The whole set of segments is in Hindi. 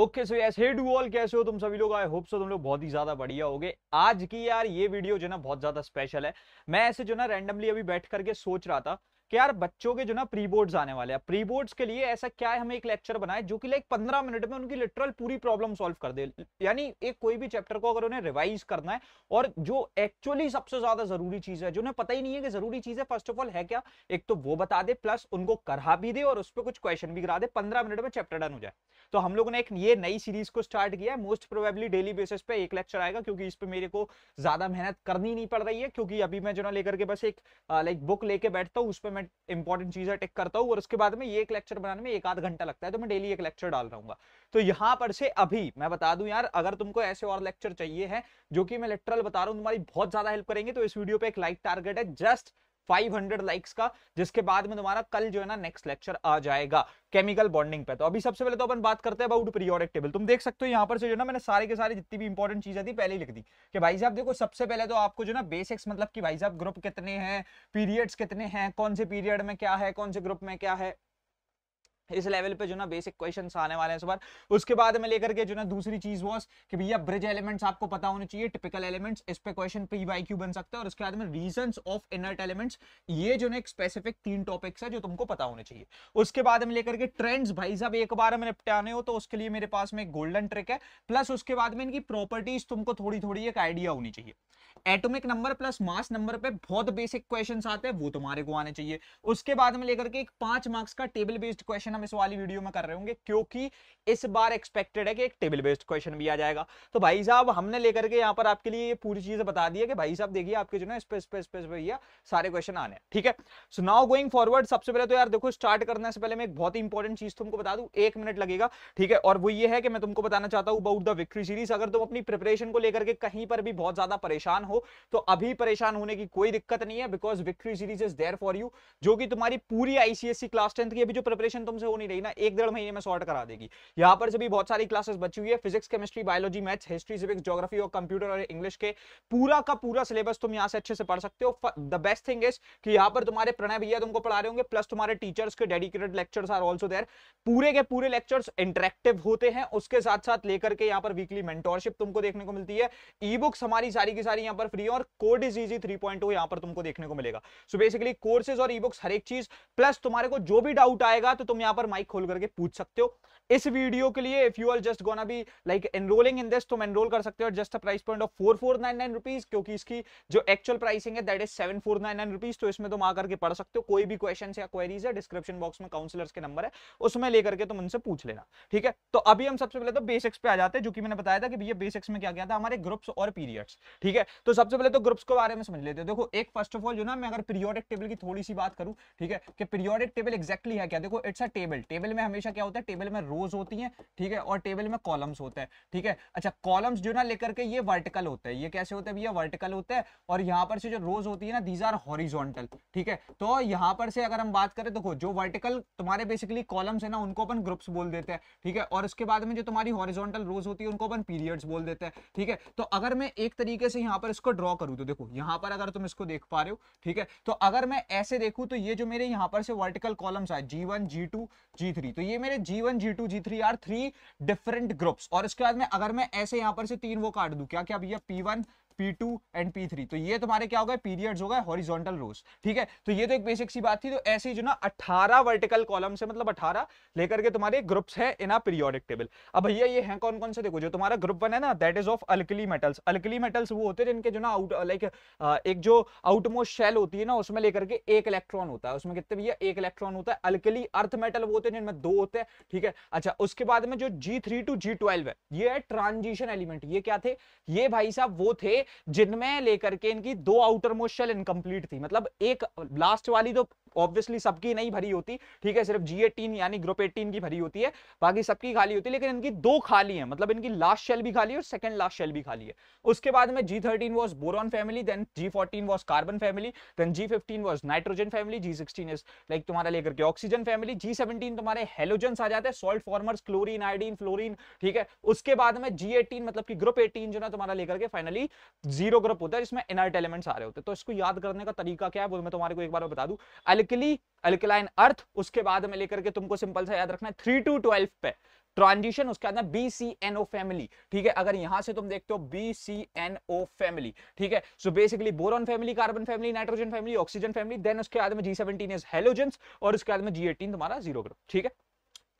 okay so yes hey do all कैसे हो तुम सभी लोग आई होप सो तुम लोग बहुत ही ज्यादा बढ़िया हो गए आज की यार ये वीडियो जो ना बहुत ज्यादा स्पेशल है मैं ऐसे जो ना रैंडमली अभी बैठ करके सोच रहा था कि यार बच्चों के जो ना प्री बोर्ड्स आने वाले हैं प्री बोर्ड्स के लिए ऐसा क्या है हमें एक लेक्चर बनाए जो कि लाइक पंद्रह मिनट में उनकी लिटरल पूरी प्रॉब्लम सॉल्व कर दे यानी एक कोई भी चैप्टर को अगर उन्हें रिवाइज करना है और जो एक्चुअली सबसे ज्यादा जरूरी चीज है जो उन्हें पता ही नहीं है कि जरूरी चीज है फर्स्ट ऑफ ऑल है क्या एक तो वो बता दे प्लस उनको करा भी दे और उस पर कुछ क्वेश्चन भी करा दे पंद्रह मिनट में चैप्टर डन हो जाए तो हम लोगों ने एक ये नई सीरीज को स्टार्ट किया है मोस्ट प्रोबेबली डेली बेसिस पे एक लेक्चर आएगा क्योंकि इस पर मेरे को ज्यादा मेहनत करनी नहीं पड़ रही है क्योंकि अभी मैं जो ना लेकर के बस एक लाइक बुक लेके बैठता हूँ उस पर मैं इंपॉर्टेंट चीजें टिक करता हूँ और उसके बाद में ये एक लेक्चर बनाने में एक आध घंटा लगता है तो मैं डेली एक लेक्चर डाल रहा तो यहाँ पर से अभी मैं बता दूं यार अगर तुमको ऐसे और लेक्चर चाहिए है जो कि मैं लिटरल बता रहा हूँ तुम्हारी बहुत ज्यादा हेल्प करेंगे तो इस वीडियो पे एक लाइक टारगेट है जस्ट 500 लाइक्स का जिसके बाद में तुम्हारा कल जो है ना नेक्स्ट लेक्चर आ जाएगा केमिकल बॉन्डिंग पे तो अभी सबसे पहले तो अपन बात करते हैं अबाउट पीरियोडिक टेबल तुम देख सकते हो यहाँ पर से जो ना मैंने सारे के सारे जितनी भी इंपॉर्टेंट चीजें थी पहले ही लिख दी कि भाई साहब देखो सबसे पहले तो आपको जो ना बेसिक्स मतलब कि भाई साहब ग्रुप कितने हैं पीरियड्स कितने हैं कौन से पीरियड में क्या है कौन से ग्रुप में क्या है इस लेवल पे जो ना बेसिक क्वेश्चन आने वाले हैं इस बार उसके बाद में लेकर के जो ना दूसरी चीज वॉज कि भैया ब्रिज एलिमेंट्स आपको पता होने चाहिए टिपिकल एलिमेंट्स इस पे क्वेश्चन पी वाई क्यू बन सकता है और उसके बाद में रीजन ऑफ इनर्ट एलिमेंट्स ये जो ना एक स्पेसिफिक तीन टॉपिक्स है जो तुमको पता होने चाहिए उसके बाद में लेकर के ट्रेंड्स भाई साहब एक बार हमें निपटाने हो तो उसके लिए मेरे पास में गोल्डन ट्रिक है प्लस उसके बाद में इनकी प्रॉपर्टीज तुमको थोड़ी थोड़ी एक आइडिया होनी चाहिए atomic number plus mass number पे बहुत बेसिक क्वेश्चन आते हैं वो तुम्हारे को आने चाहिए उसके बाद में लेकर के एक पांच मार्क्स का टेबल बेस्ड क्वेश्चन हम इस वाली वीडियो में कर रहे होंगे क्योंकि इस बार एक्सपेक्टेड है कि एक टेबल बेस्ड क्वेश्चन भी आ जाएगा तो भाई साहब हमने लेकर के यहाँ पर आपके लिए ये पूरी चीज बता दी है कि भाई साहब देखिए आपके जो ना स्पेस स्पेस स्पेस भैया सारे क्वेश्चन आने ठीक है सो नाउ गोइंग फॉरवर्ड सबसे पहले तो यार देखो स्टार्ट करने से पहले मैं एक बहुत ही इंपॉर्टेंट चीज तुमको बता दू एक मिनट लगेगा ठीक है और वो ये है कि मैं तुमको बताना चाहता हूँ अबाउट द विक्ट्री सीरीज अगर तुम अपनी प्रिपरेशन को लेकर के कहीं पर भी बहुत ज्यादा परेशान हो तो अभी परेशान होने की कोई दिक्कत नहीं है because victory series is there for you जो कि तुम्हारी पूरी आईसीएससी क्लास टेंथ की अभी जो प्रिपरेशन तुमसे होनी रही ना एक डेढ़ महीने में सॉर्ट करा देगी यहाँ पर से भी बहुत सारी क्लासेस बची हुई है physics chemistry biology maths history civics geography और कंप्यूटर और इंग्लिश के पूरा का पूरा सिलेबस तुम यहाँ से अच्छे से पढ़ सकते हो द बेस्ट थिंग इज कि यहाँ पर तुम्हारे प्रणय भैया तुमको पढ़ा रहे होंगे प्लस तुम्हारे टीचर्स के dedicated lectures are also there पूरे के पूरे लेक्चर्स इंटरेक्टिव होते हैं उसके साथ साथ लेकर के यहाँ पर वीकली मेंटोरशिप तुमको देखने को मिलती है ई बुक्स हमारी सारी की सारी यहाँ पर पर फ्री और code is easy three point यहां पर तुमको देखने को मिलेगा सो बेसिकली कोर्सेज और ई बुक्स हर एक चीज प्लस तुम्हारे को जो भी डाउट आएगा तो तुम यहां पर माइक खोल करके पूछ सकते हो इस वीडियो के लिए if you are just gonna be like enrolling in this तुम एनरोल कर सकते हो just price point of four four nine nine rupees क्योंकि इसकी जो एक्चुअल प्राइसिंग है that is seven four nine nine rupees तो इसमें तुम आकर के पढ़ सकते हो कोई भी क्वेश्चन या क्वेरीज है डिस्क्रिप्शन बॉक्स में काउंसलर्स के नंबर है उसमें लेकर के तुम उनसे पूछ लेना ठीक है तो अभी हम सबसे पहले तो बेसिक्स पे आ जाते हैं जो कि मैंने बताया था कि भैया बेसिक्स में क्या क्या था हमारे ग्रुप्स और पीरियड्स ठीक है तो तो सबसे पहले तो ग्रुप्स के बारे में समझ लेते हैं देखो एक फर्स्ट ऑफ ऑल जो ना मैं अगर पीरियोडिक टेबल की थोड़ी सी बात करूं ठीक है कि पीरियोडिक टेबल एक्जैक्टली है क्या देखो इट्स अ टेबल टेबल में हमेशा क्या होता है टेबल में रोज होती है ठीक है और टेबल में कॉलम्स होते हैं ठीक है अच्छा कॉलम्स जो ना लेकर के ये वर्टिकल होता है ये कैसे होता है भैया वर्टिकल होता है और यहाँ पर से जो रोज होती है ना दीज आर हॉरिजॉन्टल ठीक है तो यहाँ पर से अगर हम बात करें देखो जो वर्टिकल तुम्हारे बेसिकली कॉलम्स है ना उनको अपन ग्रुप्स बोल देते हैं ठीक है और उसके बाद में जो तुम्हारी हॉरिजॉन्टल रोज होती है उनको अपन पीरियड्स बोल देते हैं ठीक है तो अगर मैं एक तरीके से यहाँ पर इसको ड्रॉ करूं तो देखो यहाँ पर अगर तुम इसको देख पा रहे हो ठीक है तो अगर मैं ऐसे देखूं तो ये जो मेरे यहाँ पर से वर्टिकल कॉलम्स आए G one G two G three तो ये मेरे G one G two G three are three different groups और इसके बाद में अगर मैं ऐसे यहाँ पर से तीन वो काट दू क्या क्या भैया P one P2 and P3 तो ये तुम्हारे क्या हो गए पीरियड्स हो गए हॉरिजॉन्टल रोज ठीक है तो ये तो एक बेसिक सी बात थी तो ऐसे ही जो ना 18 वर्टिकल कॉलम से मतलब 18 लेकर के तुम्हारे ग्रुप्स हैं इन अ पीरियोडिक टेबल अब भैया ये हैं कौन कौन से देखो जो तुम्हारा ग्रुप वन है ना that is of alkali metals alkali metals वो होते हैं जिनके जो ना आउट लाइक एक जो आउटमोस्ट शेल होती है ना उसमें लेकर के एक इलेक्ट्रॉन होता है उसमें कितने भैया एक इलेक्ट्रॉन होता है अल्कली अर्थ मेटल वो होते हैं जिनमें दो होते हैं ठीक है अच्छा उसके बाद में जो जी टू जी है ये है ट्रांजिशन एलिमेंट ये क्या थे ये भाई साहब वो थे जिनमें लेकर के इनकी दो आउटर मोशल इनकम्प्लीट थी मतलब एक लास्ट वाली तो ऑब्वियसली सबकी नहीं भरी होती ठीक है सिर्फ जी एटीन यानी ग्रुप एटीन की भरी होती है बाकी सबकी खाली होती है लेकिन इनकी दो खाली है मतलब इनकी लास्ट शेल भी खाली है और सेकंड लास्ट शेल भी खाली है उसके बाद में G thirteen was boron family then G fourteen was carbon family then G fifteen was nitrogen family G sixteen is like तुम्हारा लेकर के ऑक्सीजन फैमिली जी सेवनटीन तुम्हारे हेलोजन आ जाते हैं salt formers chlorine iodine fluorine ठीक है उसके बाद में जी एटीन मतलब की ग्रुप एटीन जो ना तुम्हारा लेकर के फाइनली जीरो ग्रुप होता है जिसमें इनर्ट एलिमेंट्स आ रहे होते हैं तो इसको याद करने का तरीका क्या है वो मैं तुम्हारे को एक बार बता दूं अल्कली अल्कलाइन अर्थ उसके बाद में लेकर के तुमको सिंपल सा याद रखना है थ्री टू ट्वेल्व पे ट्रांजिशन उसके अंदर B C N O family ठीक है अगर यहां से तुम देखते हो B C N O family ठीक है so basically boron family carbon family nitrogen family oxygen family then उसके बाद में जी सेवेंटीन इज हेलोजेंस और उसके बाद में जी एटीन तुम्हारा जीरो ग्रुप ठीक है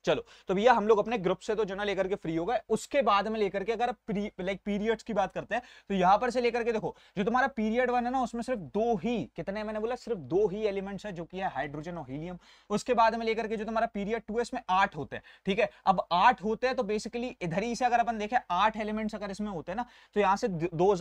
चलो तो भैया हम लोग अपने ग्रुप से तो जना लेकर के फ्री होगा उसके बाद में लेकर के अगर लाइक पीरियड्स की बात करते हैं तो यहां पर से लेकर के देखो जो तुम्हारा पीरियड वन है ना उसमें सिर्फ दो ही कितने मैंने बोला सिर्फ दो ही एलिमेंट्स है जो कि है हाइड्रोजन और हीलियम उसके बाद में लेकर के जो तुम्हारा पीरियड टू है इसमें आठ होते हैं ठीक है अब आठ होते हैं तो बेसिकली इधर ही से अगर अपन देखें आठ एलिमेंट्स अगर इसमें होते हैं ना तो यहाँ से दो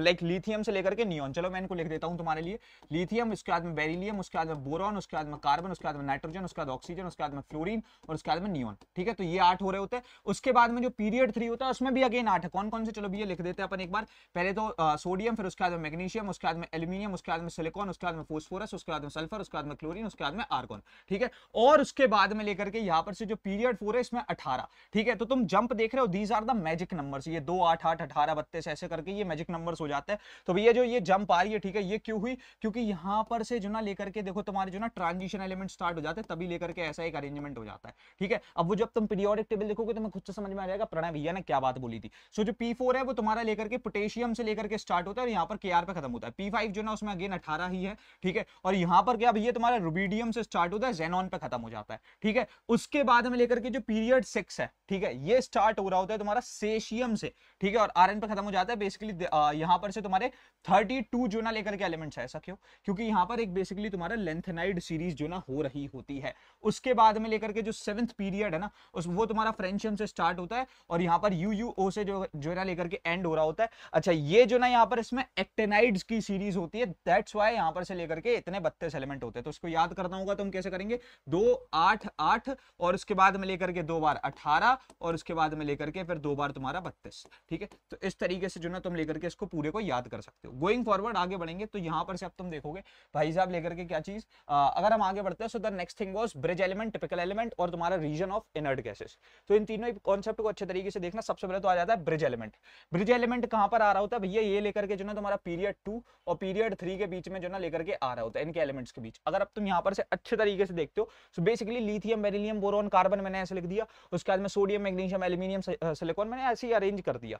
लाइक लिथियम से लेकर के नियोन चलो मैं इनको लिख देता हूँ तुम्हारे लिए लिथियम उसके बाद में बेरिलियम उसके बाद में बोरॉन उसके बाद में कार्बन उसके बाद में नाइट्रोजन उसके बाद ऑक्सीजन उसके बाद में फ्लोरिन और उसके बाद में नियोन ठीक है तो ये आठ हो रहे होते हैं उसके बाद में जो पीरियड थ्री होता है उसमें भी अगेन आठ है कौन कौन से चलो भैया लिख देते हैं अपन एक बार पहले तो सोडियम फिर उसके बाद में मैग्नीशियम उसके बाद में एल्यूमिनियम उसके बाद में सिलिकॉन उसके बाद में फोस्फोरस उसके बाद में सल्फर उसके बाद में क्लोरिन उसके बाद में आर्गोन ठीक है और उसके बाद में लेकर के यहाँ पर से जो पीरियड फोर है इसमें अठारह ठीक है तो तुम जंप देख रहे हो these are the magic number ये दो आठ आठ अठारह बत्तीस ऐसे करके ये मैजिक नंबर हो जाते हैं तो भैया जो ये जंप आ रही है ठीक है ये क्यों हुई क्योंकि यहाँ पर से जो ना लेकर के देखो तुम्हारे जो ना ट्रांजिशन एलिमेंट स्टार्ट हो जाते हैं तभी लेकर के ऐसा एक अरेंजमेंट हो जाता है ठीक है अब वो जब तुम पीरियोडिक टेबल देखोगे तो मैं खुद से समझ में आ जाएगा प्रणय भैया ने क्या बात बोली थी सो जो पी है वो तुम्हारा लेकर के पोटेशियम से लेकर के स्टार्ट होता है और यहाँ पर के पे खत्म होता है पी जो ना उसमें अगेन अठारह ही है ठीक है और यहाँ पर क्या भैया तुम्हारा रुबीडियम से स्टार्ट होता है जेनॉन पे खत्म हो जाता है ठीक है उसके बाद हमें लेकर के जो पीरियड सिक्स है ठीक है ये स्टार्ट हो रहा होता है तुम्हारा सेशियम से ठीक है और आर पे खत्म हो जाता है बेसिकली यहाँ पर से तुम्हारे थर्टी टू जो ना लेकर के एलिमेंट्स है ऐसा क्यों क्योंकि यहाँ पर एक बेसिकली तुम्हारा लेंथेनाइड सीरीज जो ना हो रही होती है उसके बाद में लेकर के जो सेवन सेवन्थ पीरियड है ना उस वो तुम्हारा फ्रेंच से स्टार्ट होता है और यहाँ पर यू यू ओ से जो जो है ना लेकर के एंड हो रहा होता है अच्छा ये जो ना यहाँ पर इसमें एक्टेनाइड्स की सीरीज होती है दैट्स वाई यहाँ पर से लेकर के इतने बत्तीस एलिमेंट होते हैं तो उसको याद करना होगा तो हम कैसे करेंगे दो आठ आठ और उसके बाद में लेकर के दो बार अठारह और उसके बाद में लेकर के फिर दो बार तुम्हारा बत्तीस ठीक है तो इस तरीके से जो ना तुम लेकर के इसको पूरे को याद कर सकते हो गोइंग फॉरवर्ड आगे बढ़ेंगे तो यहाँ पर से अब तुम देखोगे भाई साहब लेकर के क्या चीज अगर हम आगे बढ़ते हैं so the next thing was bridge element typical element और तुम्हारा हमारा रीजन ऑफ इनर्ट गैसेस तो इन तीनों कॉन्सेप्ट को अच्छे तरीके से देखना सबसे पहले तो आ जाता है ब्रिज एलिमेंट ब्रिज एलिमेंट कहां पर आ रहा होता है भैया ये लेकर के जो ना तुम्हारा पीरियड टू और पीरियड थ्री के बीच में जो ना लेकर के आ रहा होता है इनके एलिमेंट्स के बीच अगर अब तुम यहाँ पर से अच्छे तरीके से देखते हो तो basically lithium beryllium boron carbon मैंने ऐसे लिख दिया उसके बाद में सोडियम मैग्नीशियम एल्यूमिनियम सिलिकॉन मैंने ऐसे ही अरेंज कर दिया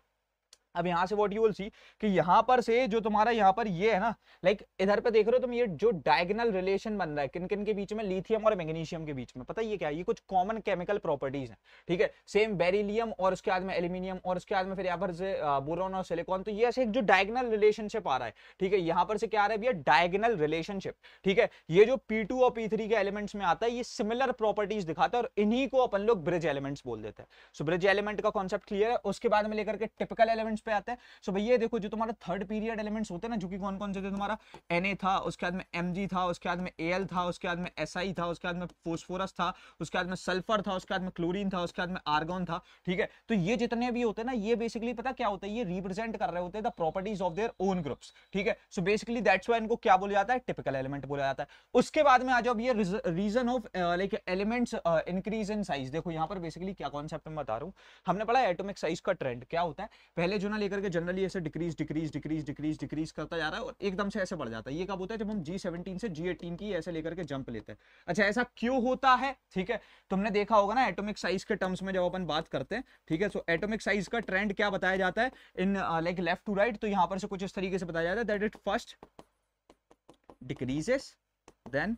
अब यहाँ से वॉट यू विल सी कि यहाँ पर से जो तुम्हारा यहाँ पर ये है ना लाइक इधर पे देख रहे हो तुम ये जो डायगनल रिलेशन बन रहा है किन किन के बीच में लिथियम और मैग्नीशियम के बीच में पता ये क्या ये कुछ कॉमन केमिकल प्रॉपर्टीज हैं ठीक है सेम बेरिलियम और उसके बाद में एल्यूमिनियम और उसके बाद में फिर यहाँ पर बोरोन और सिलिकॉन तो ये ऐसे एक जो डायगनल रिलेशनशिप आ रहा है ठीक है यहां पर से क्या आ रहा है भैया डायगनल रिलेशनशिप ठीक है ये जो पी और पी के एलिमेंट्स में आता है ये सिमिलर प्रॉपर्टीज दिखाता है और इन्हीं को अपन लोग ब्रिज एलिमेंट्स बोल देते हैं सो ब्रिज एलिमेंट का कॉन्सेप्ट क्लियर है उसके बाद में लेकर के टिपिकल एलिमेंट एलिमेंट्स पे आते हैं सो भैया देखो जो तुम्हारा थर्ड पीरियड एलिमेंट्स होते हैं ना जो कि कौन कौन से थे तुम्हारा एन था उसके बाद में एम था उसके बाद में ए था उसके बाद में एस था उसके बाद में फोस्फोरस था उसके बाद में सल्फर था उसके बाद में क्लोरिन था उसके बाद में आर्गोन था ठीक है तो ये जितने भी होते हैं ना ये बेसिकली पता क्या होता है ये रिप्रेजेंट कर रहे होते हैं the properties of their own groups ठीक है सो बेसिकली दैट्स वाई इनको क्या बोला जाता है टिपिकल एलिमेंट बोला जाता है उसके बाद में आ जाओ ये region of like elements increase in size देखो यहां पर बेसिकली क्या कॉन्सेप्ट मैं बता रहा हूं हमने पढ़ा एटॉमिक साइज का ट्रेंड क्या होता है पहले जो ना लेकर के जनरली ऐसे decrease decrease decrease decrease decrease करता जा रहा है और एकदम से ऐसे बढ़ जाता है ये कब होता है जब हम जी सेवनटीन से जी एटीन की ऐसे लेकर के जंप लेते हैं अच्छा ऐसा क्यों होता है ठीक है तुमने देखा होगा ना एटोमिक साइज के टर्म्स में जब अपन बात करते हैं ठीक है सो एटोमिक साइज का ट्रेंड क्या बताया जाता है in like left to right तो यहाँ पर से कुछ इस तरीके से बताया जाता है that it first decreases then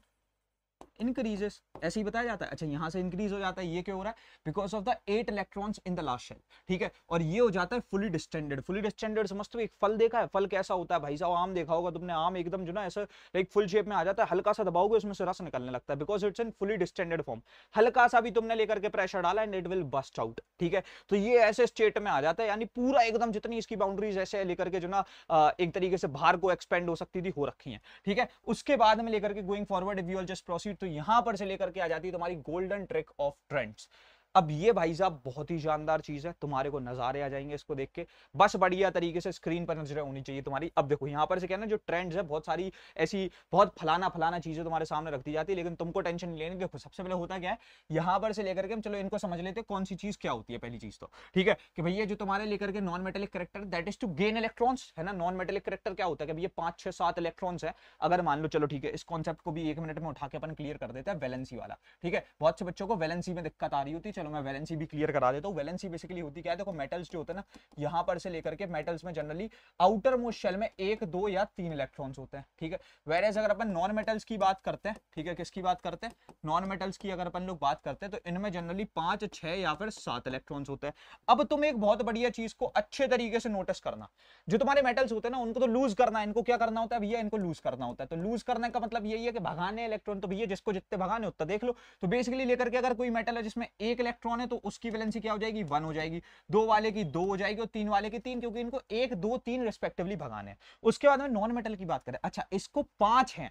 increases ऐसे ही बताया जाता है अच्छा यहाँ से इंक्रीज हो जाता है ये क्यों हो रहा है because of the eight electrons in the last shell ठीक है और ये हो जाता है फुली डिस्टेंडेड फुली डिस्टेंडेड समझते हो एक फल देखा है फल कैसा होता है भाई साहब आम देखा होगा तुमने आम एकदम जो ना ऐसा लाइक फुल शेप में आ जाता है हल्का सा दबाओगे उसमें से रस निकलने लगता है because it's in fully distended form हल्का सा भी तुमने लेकर के प्रेशर डाला and it will burst out ठीक है तो ये ऐसे स्टेट में आ जाता है यानी पूरा एकदम जितनी इसकी बाउंड्रीज ऐसे लेकर के जो ना एक तरीके से बाहर को एक्सपेंड हो सकती थी हो रखी है ठीक है उसके बाद में लेकर के going forward if you are just proceed तो यहां पर से लेकर के आ जाती है तुम्हारी गोल्डन ट्रिक ऑफ ट्रेंड्स अब ये भाई साहब बहुत ही शानदार चीज है तुम्हारे को नजारे आ जाएंगे इसको देख के बस बढ़िया तरीके से स्क्रीन पर नजर होनी चाहिए तुम्हारी अब देखो यहाँ पर से कहना जो ट्रेंड्स है बहुत सारी ऐसी बहुत फलाना फलाना चीजें तुम्हारे सामने रख दी जाती है लेकिन तुमको टेंशन नहीं लेने देखो सबसे पहले होता क्या है यहाँ पर से लेकर के हम चलो इनको समझ लेते हैं कौन सी चीज क्या होती है पहली चीज तो ठीक है कि भैया जो तुम्हारे लेकर के non metallic character that is to gain electrons है ना नॉन मेटेलिक करेक्टर क्या होता है भैया पांच छह सात इलेक्ट्रॉन्स है अगर मान लो चलो ठीक है इस कॉन्सेप्ट को भी एक मिनट में उठा के अपन क्लियर कर देते हैं वैलेंसी वाला ठीक है बहुत से बच्चों को वैलेंसी में दिक्कत आ रही होती है चलो मैं वैलेंसी भी क्लियर करा देता हूँ वैलेंसी बेसिकली होती क्या है देखो मेटल्स जो होते हैं ना यहाँ पर से लेकर के मेटल्स में जनरली आउटर मोस्ट शेल में एक दो या तीन इलेक्ट्रॉन्स होते हैं ठीक है वेरेज अगर अपन नॉन मेटल्स की बात करते हैं ठीक है किसकी बात करते हैं नॉन मेटल्स की अगर अपन लोग बात करते हैं तो इनमें जनरली पांच छह या फिर सात इलेक्ट्रॉन्स होते हैं अब तुम एक बहुत बढ़िया चीज को अच्छे तरीके से नोटिस करना जो तुम्हारे मेटल्स होते हैं ना उनको तो लूज करना इनको क्या करना होता है भैया इनको लूज करना होता है तो लूज करने का मतलब यही है कि भगाने इलेक्ट्रॉन तो भैया जिसको जितने भगाने उतना देख लो तो बेसिकली लेकर के अगर कोई मेटल है जिसमें एक इलेक्ट्रॉन है तो उसकी वैलेंसी क्या हो जाएगी वन हो जाएगी दो वाले की दो हो जाएगी और तीन वाले की तीन क्योंकि इनको एक दो तीन रेस्पेक्टिवली भगाने उसके बाद में नॉन मेटल की बात करें अच्छा इसको पांच है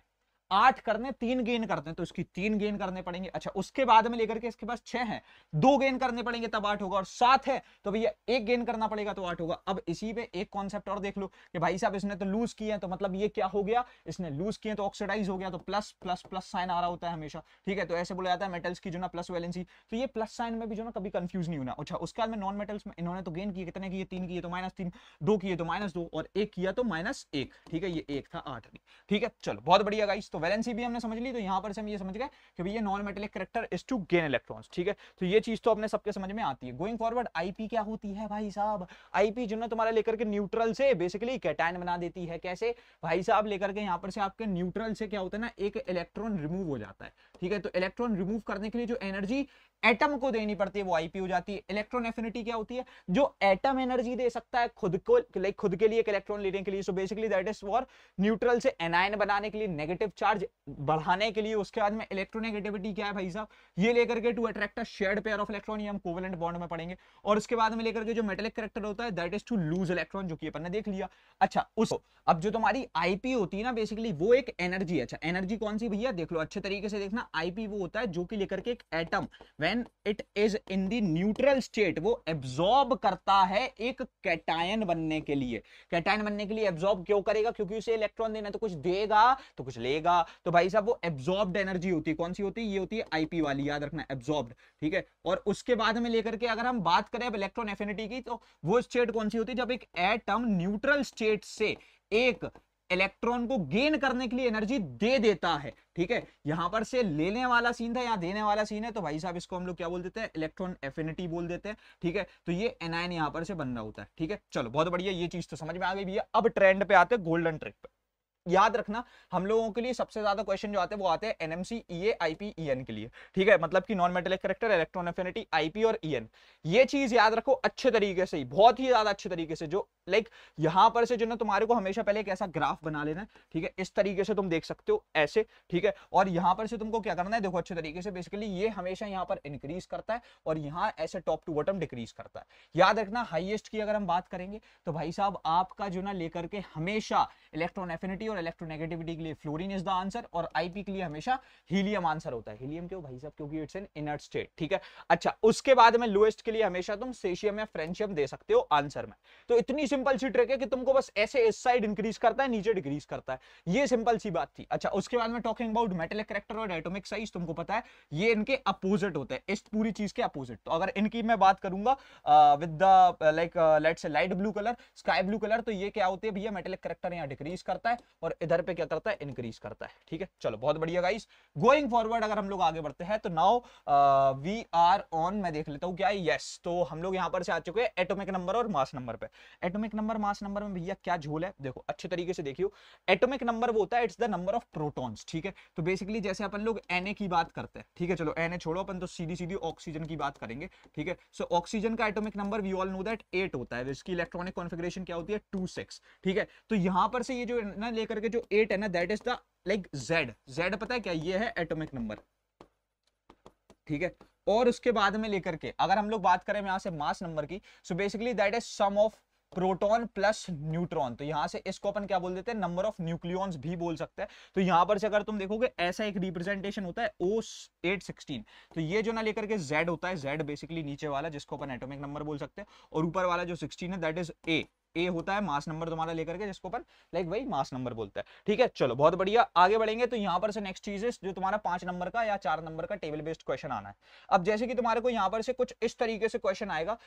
आठ करने तीन गेन करते हैं तो इसकी तीन गेन करने पड़ेंगे अच्छा उसके बाद में लेकर के इसके पास छह है दो गेन करने पड़ेंगे तब आठ होगा और सात है तो भैया एक गेन करना पड़ेगा तो आठ होगा अब इसी पे एक कॉन्सेप्ट और देख लो कि भाई साहब इसने तो लूज किए हैं तो मतलब ये क्या हो गया इसने लूज किए तो ऑक्सीडाइज हो गया तो प्लस प्लस प्लस साइन आ रहा होता है हमेशा ठीक है तो ऐसे बोला जाता है मेटल्स की जो ना प्लस वैलेंसी तो ये प्लस साइन में भी जो ना कभी कंफ्यूज नहीं होना अच्छा उसके बाद में नॉन मेटल्स में इन्होंने तो गेन किए कितने किए तीन किए तो माइनस तीन दो किए तो माइनस दो और एक किया तो माइनस एक ठीक है ये एक था आठ ठीक है चलो बहुत बढ़िया गाइस तो वैलेंसी भी हमने समझ ली तो यहाँ पर से हम ये समझ गए कि भैया non metallic character is to gain electrons ठीक है तो ये चीज तो अपने सबके समझ में आती है गोइंग फॉरवर्ड आईपी क्या होती है भाई साहब आईपी जो ना तुम्हारा लेकर के न्यूट्रल से बेसिकली कैटाइन बना देती है कैसे भाई साहब लेकर के यहाँ पर से आपके न्यूट्रल से क्या होता है ना एक इलेक्ट्रॉन रिमूव हो जाता है ठीक है तो इलेक्ट्रॉन रिमूव करने के लिए जो एनर्जी एटम को देनी पड़ती है वो आईपी हो जाती है इलेक्ट्रॉन एफिनिटी क्या होती है जो एटम एनर्जी दे सकता है खुद को लाइक खुद के लिए एक इलेक्ट्रॉन लेने के लिए so basically that is for neutral से एनायन बनाने के लिए नेगेटिव चार्ज बढ़ाने के लिए उसके बाद में इलेक्ट्रोनेगेटिविटी क्या है भाई साहब ये लेकर के to attract a shared pair of electron ये हम कोवेलेंट बॉन्ड में पढ़ेंगे और उसके बाद में लेकर के जो मेटेलिक करेक्टर होता है that is to lose electron जो कि अपन ने देख लिया अच्छा उसको अब जो तुम्हारी आईपी होती है ना बेसिकली वो एक एनर्जी अच्छा एनर्जी कौन सी भैया देख लो अच्छे तरीके से देखना आईपी वो होता है जो कि लेकर के एक atom when it is in the neutral state वो एब्जॉर्ब करता है एक कैटायन बनने के लिए कैटायन बनने के लिए एब्जॉर्ब क्यों करेगा क्योंकि उसे इलेक्ट्रॉन देना तो कुछ देगा तो कुछ लेगा तो भाई साहब वो एब्जॉर्ब एनर्जी होती है कौन सी होती है ये होती है आईपी वाली याद रखना एब्जॉर्ब ठीक है और उसके बाद में लेकर के अगर हम बात करें अब इलेक्ट्रॉन एफिनिटी की तो वो स्टेट कौन सी होती है जब एक एटम न्यूट्रल स्टेट से एक इलेक्ट्रॉन को गेन करने के लिए एनर्जी दे देता है ठीक है यहां पर से लेने वाला सीन था यहाँ देने वाला सीन है तो भाई साहब इसको हम लोग क्या बोल देते हैं इलेक्ट्रॉन एफिनिटी बोल देते हैं ठीक है तो ये एनआईन यहां पर से बन रहा होता है ठीक है चलो बहुत बढ़िया ये चीज तो समझ में आ गई भैया अब ट्रेंड पे आते हैं गोल्डन ट्रिक पर याद रखना हम लोगों के लिए सबसे ज्यादा क्वेश्चन जो आते हैं वो आते हैं एनएमसी ईए आईपी ईएन के लिए ठीक है मतलब कि non metallic character electron affinity IP और ईएन e ये चीज याद रखो अच्छे तरीके से ही बहुत ही ज्यादा अच्छे तरीके से जो लाइक यहां पर से जो ना तुम्हारे को हमेशा पहले एक ऐसा ग्राफ बना लेना है ठीक है इस तरीके से तुम देख सकते हो ऐसे ठीक है और यहां पर से तुमको क्या करना है देखो अच्छे तरीके से बेसिकली ये हमेशा यहाँ पर इंक्रीज करता है और यहाँ ऐसे टॉप टू बॉटम डिक्रीज करता है याद रखना हाइएस्ट की अगर हम बात करेंगे तो भाई साहब आपका जो ना लेकर के हमेशा इलेक्ट्रॉन एफिनिटी और इलेक्ट्रोनेगेटिविटी के लिए फ्लोरिन इज द आंसर और आईपी के लिए हमेशा हीलियम आंसर होता है हीलियम क्यों भाई साहब क्योंकि इट्स एन इनर्ट स्टेट ठीक है अच्छा उसके बाद में लोएस्ट के लिए हमेशा तुम सेशियम या फ्रेंशियम दे सकते हो आंसर में तो इतनी सिंपल सी ट्रिक है कि तुमको बस ऐसे इस साइड इंक्रीज करता है नीचे डिक्रीज करता है ये सिंपल सी बात थी अच्छा उसके बाद में टॉकिंग अबाउट मेटेलिक करेक्टर और एटोमिक साइज तुमको पता है ये इनके अपोजिट होते हैं इस पूरी चीज के अपोजिट तो अगर इनकी मैं बात करूंगा with the like let's light blue colour sky blue colour तो ये क्या होते हैं भैया मेटेलिक करेक्टर यहाँ डिक्रीज करता है और इधर पे क्या करता है इंक्रीज करता है ठीक है चलो बहुत बढ़िया गाइस गोइंग फॉरवर्ड अगर हम लोग आगे बढ़ते हैं तो नाउ वी आर ऑन मैं देख लेता हूँ क्या यस yes, तो हम लोग यहाँ पर से आ चुके हैं एटोमिक नंबर और मास नंबर पे एटोमिक नंबर मास नंबर में भैया क्या झूल है देखो अच्छे तरीके से देखियो एटोमिक नंबर वो होता है it's the number of protons ठीक है तो बेसिकली जैसे अपन लोग एन की बात करते हैं ठीक है चलो एन छोड़ो अपन तो सीधी सीधी ऑक्सीजन की बात करेंगे ठीक है सो ऑक्सीजन का atomic number we all know that eight होता है इसकी इलेक्ट्रॉनिक कॉन्फिग्रेशन क्या होती है टू ठीक है तो यहाँ पर से ये जो ना लेकर करके जो एट है ना that is the like Z Z पता है क्या ये है एटोमिक नंबर ठीक है और उसके बाद में लेकर के अगर हम लोग बात करें यहां से मास नंबर की so basically that is sum of proton plus neutron तो यहां से इसको अपन क्या बोल देते हैं नंबर ऑफ न्यूक्लियॉन्स भी बोल सकते हैं तो यहां पर से अगर तुम देखोगे ऐसा एक रिप्रेजेंटेशन होता है ओ एट सिक्सटीन तो ये जो ना लेकर के जेड होता है जेड बेसिकली नीचे वाला जिसको अपन एटॉमिक नंबर बोल सकते हैं और ऊपर वाला जो सिक्सटीन है दैट इज ए ए होता है मास नंबर तुम्हारा लेकर के जिसको अपन लाइक वही मास नंबर बोलता है ठीक है चलो बहुत बढ़िया आगे बढ़ेंगे तो यहाँ पर से नेक्स्ट चीज है जो तुम्हारा पांच नंबर का या चार नंबर का टेबल बेस्ड क्वेश्चन आना है अब जैसे कि तुम्हारे को यहाँ पर से कुछ इस तरीके से क्वेश्चन आएगा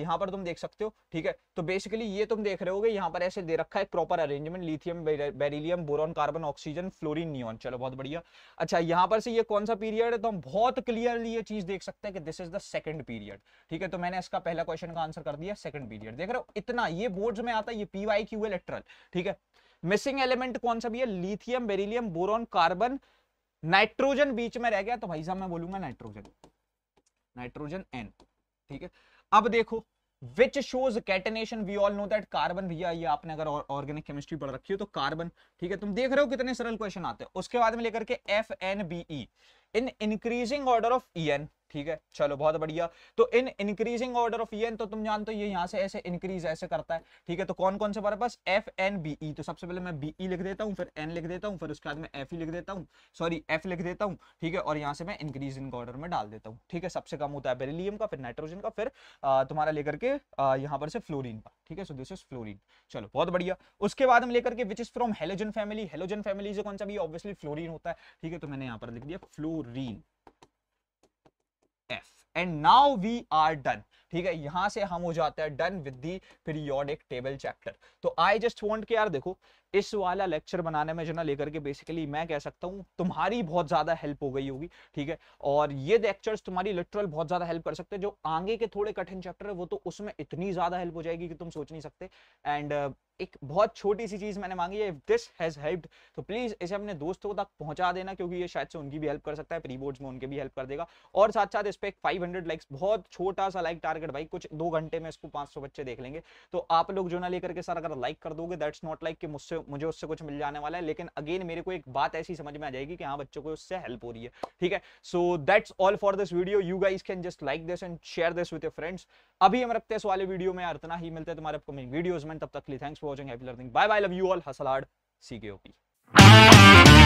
यहाँ पर तुम देख सकते हो ठीक है तो बेसिकली ये तुम देख रहे हो यहाँ पर ऐसे दे रखा है proper arrangement lithium beryllium boron carbon oxygen fluorine neon चलो बहुत बढ़िया अच्छा यहाँ पर से ये कौन सा पीरियड है तो हम बहुत क्लियरली ये चीज देख सकते हैं कि this is the second period ठीक है तो मैंने इसका पहला क्वेश्चन का आंसर कर दिया सेकंड पीरियड देख रहे हो इतना ये कोड्स में आता है ये पी वाई क्यू इलेक्ट्रल ठीक है मिसिंग एलिमेंट कौन सा भी है lithium beryllium boron carbon nitrogen बीच में रह गया तो भाई साहब मैं बोलूंगा नाइट्रोजन नाइट्रोजन एन ठीक है अब देखो which shows catenation we all know that carbon भैया ये आपने अगर ऑर्गेनिक केमिस्ट्री पढ़ रखी हो तो कार्बन ठीक है तुम देख रहे हो कितने सरल क्वेश्चन आते हैं उसके बाद में लेकर के F N B E in increasing order of N ठीक है चलो बहुत बढ़िया तो in increasing order of N तो तुम जानते हो ये यहाँ से ऐसे इंक्रीज ऐसे करता है ठीक है तो कौन कौन से हमारे पास एफ एन बी ई तो सबसे पहले मैं बी ई e लिख देता हूँ फिर एन लिख देता हूँ फिर उसके बाद में एफ ई e लिख देता हूँ सॉरी एफ लिख देता हूँ ठीक है और यहाँ से मैं इंक्रीजिंग ऑर्डर में डाल देता हूँ ठीक है सबसे कम होता है बेरिलियम का फिर नाइट्रोजन का फिर तुम्हारा लेकर के यहाँ पर से फ्लोरिन का ठीक है सो दिस इज फ्लोरीन चलो बहुत बढ़िया उसके बाद हम लेकर के which is from halogen family halogen family से कौन सा भी ऑब्वियसली फ्लोरीन होता है ठीक है तो मैंने यहां पर लिख दिया fluorine F and now we are done ठीक है यहां से हम हो जाते हैं done with the periodic table chapter तो आई जस्ट वॉन्ट के यार देखो इस वाला लेक्चर बनाने में जो ना लेकर के बेसिकली मैं कह सकता हूँ तुम्हारी बहुत ज़्यादा हेल्प हो गई होगी ठीक है और ये लेक्चर्स तुम्हारी लिटरल बहुत ज़्यादा हेल्प कर सकते हैं जो आगे के थोड़े कठिन चैप्टर है वो तो उसमें इतनी ज़्यादा हेल्प हो जाएगी कि तुम सोच नहीं सकते एंड uh, एक बहुत छोटी सी चीज़ मैंने मांगी है दिस हैज़ हेल्प्ड तो प्लीज़ इसे अपने दोस्तों तक पहुंचा देना क्योंकि ये शायद से उनकी भी हेल्प कर सकता है प्री बोर्ड में उनके भी हेल्प कर देगा और साथ साथ इस पर एक फाइव लाइक्स बहुत छोटा सा लाइक टारगेट टारगेट भाई कुछ दो घंटे में इसको पांच सौ बच्चे देख लेंगे तो आप लोग जो ना लेकर के सर अगर लाइक कर दोगे दैट्स नॉट लाइक कि मुझसे मुझे उससे कुछ मिल जाने वाला है लेकिन अगेन मेरे को एक बात ऐसी समझ में आ जाएगी कि हाँ बच्चों को उससे हेल्प हो रही है ठीक है so that's all for this video you guys can just like this and share this with friends अभी हम रखते हैं इस वाले वीडियो में इतना ही मिलते हैं तुम्हारे अपकमिंग वीडियोज में तब तक thanks for watching happy learning bye bye love you all हसलाड सी के ओपी